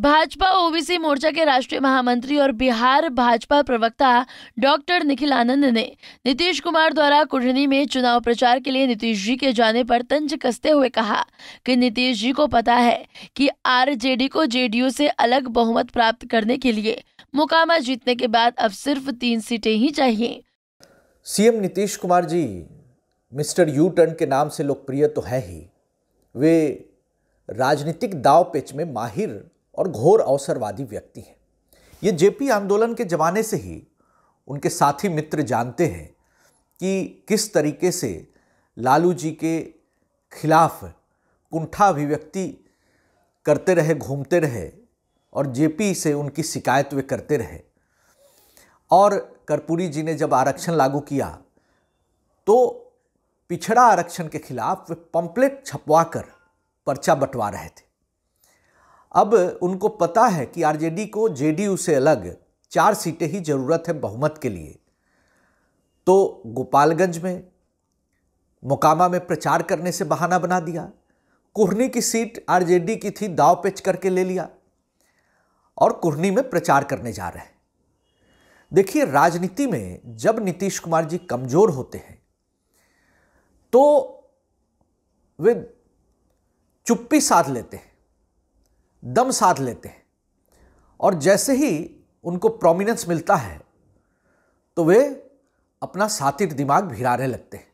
Bhajpa OBC मोर्चा के राष्ट्रीय महामंत्री और बिहार भाजपा प्रवक्ता डॉक्टर निखिल आनंद ने नीतीश कुमार द्वारा कुढ़नी में चुनाव प्रचार के लिए नीतीश जी के जाने पर तंज कसते हुए कहा कि नीतीश जी को पता है कि आरजेडी को जेडीयू से अलग बहुमत प्राप्त करने के लिए मुकामा जीतने के बाद अब सिर्फ तीन सीटें ही चाहिए CM Nitish Kumar ji mister U turn के नाम से लोकप्रिय तो है ही वे राजनीतिक दाव पेच में माहिर और घोर अवसरवादी व्यक्ति हैं ये जेपी आंदोलन के ज़माने से ही उनके साथी मित्र जानते हैं कि किस तरीके से लालू जी के खिलाफ कुंठा अभिव्यक्ति करते रहे घूमते रहे और जेपी से उनकी शिकायत वे करते रहे और कर्पूरी जी ने जब आरक्षण लागू किया तो पिछड़ा आरक्षण के खिलाफ वे पंपलेट छपवा कर पर्चा बंटवा रहे थे अब उनको पता है कि आरजेडी को जेडीयू से अलग चार सीटें ही जरूरत है बहुमत के लिए तो गोपालगंज में मोकामा में प्रचार करने से बहाना बना दिया कुहनी की सीट आरजेडी की थी दाव पेच करके ले लिया और कुहनी में प्रचार करने जा रहे हैं देखिए राजनीति में जब नीतीश कुमार जी कमजोर होते हैं तो वे चुप्पी साध लेते हैं दम साध लेते हैं और जैसे ही उनको प्रोमिनेंस मिलता है तो वे अपना साथी दिमाग भिराने लगते हैं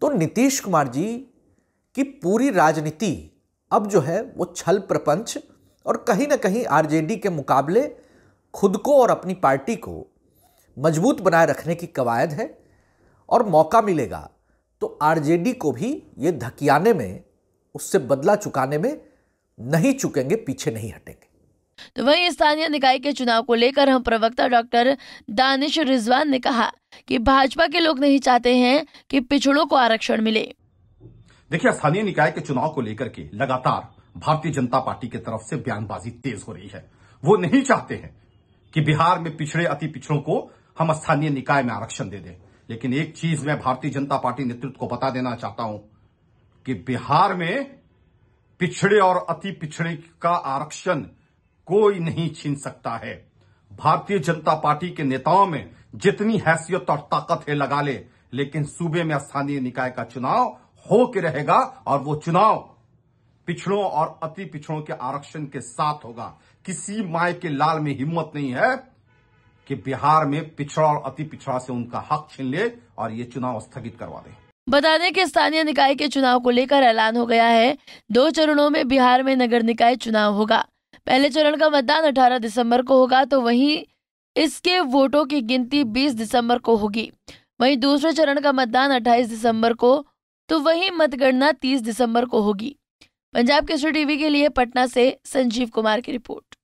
तो नीतीश कुमार जी की पूरी राजनीति अब जो है वो छल प्रपंच और कहीं ना कहीं आरजेडी के मुकाबले खुद को और अपनी पार्टी को मजबूत बनाए रखने की कवायद है और मौका मिलेगा तो आरजेडी को भी ये धकियाने में उससे बदला चुकाने में नहीं चुकेंगे पीछे नहीं हटेंगे तो वही स्थानीय निकाय के चुनाव को लेकर हम प्रवक्ता डॉक्टर दानिश रिजवान ने कहा कि भाजपा के लोग नहीं चाहते हैं कि पिछड़ों को आरक्षण मिले देखिए स्थानीय निकाय के चुनाव को लेकर के लगातार भारतीय जनता पार्टी की तरफ से बयानबाजी तेज हो रही है वो नहीं चाहते हैं कि बिहार में पिछड़े अति पिछड़ों को हम स्थानीय निकाय में आरक्षण दे दें लेकिन एक चीज मैं भारतीय जनता पार्टी नेतृत्व को बता देना चाहता हूं कि बिहार में पिछड़े और अति पिछड़े का आरक्षण कोई नहीं छीन सकता है भारतीय जनता पार्टी के नेताओं में जितनी हैसियत और ताकत है लगा ले, लेकिन सूबे में स्थानीय निकाय का चुनाव हो के रहेगा और वो चुनाव पिछड़ों और अति पिछड़ों के आरक्षण के साथ होगा किसी माए के लाल में हिम्मत नहीं है कि बिहार में पिछड़ा और अति पिछड़ा से उनका हक छीन ले और ये चुनाव स्थगित करवा दें बता दें कि स्थानीय निकाय के चुनाव को लेकर ऐलान हो गया है दो चरणों में बिहार में नगर निकाय चुनाव होगा पहले चरण का मतदान 18 दिसंबर को होगा तो वहीं इसके वोटों की गिनती 20 दिसंबर को होगी वहीं दूसरे चरण का मतदान 28 दिसंबर को तो वहीं मतगणना 30 दिसंबर को होगी पंजाब केसरी टीवी के लिए पटना से संजीव कुमार की रिपोर्ट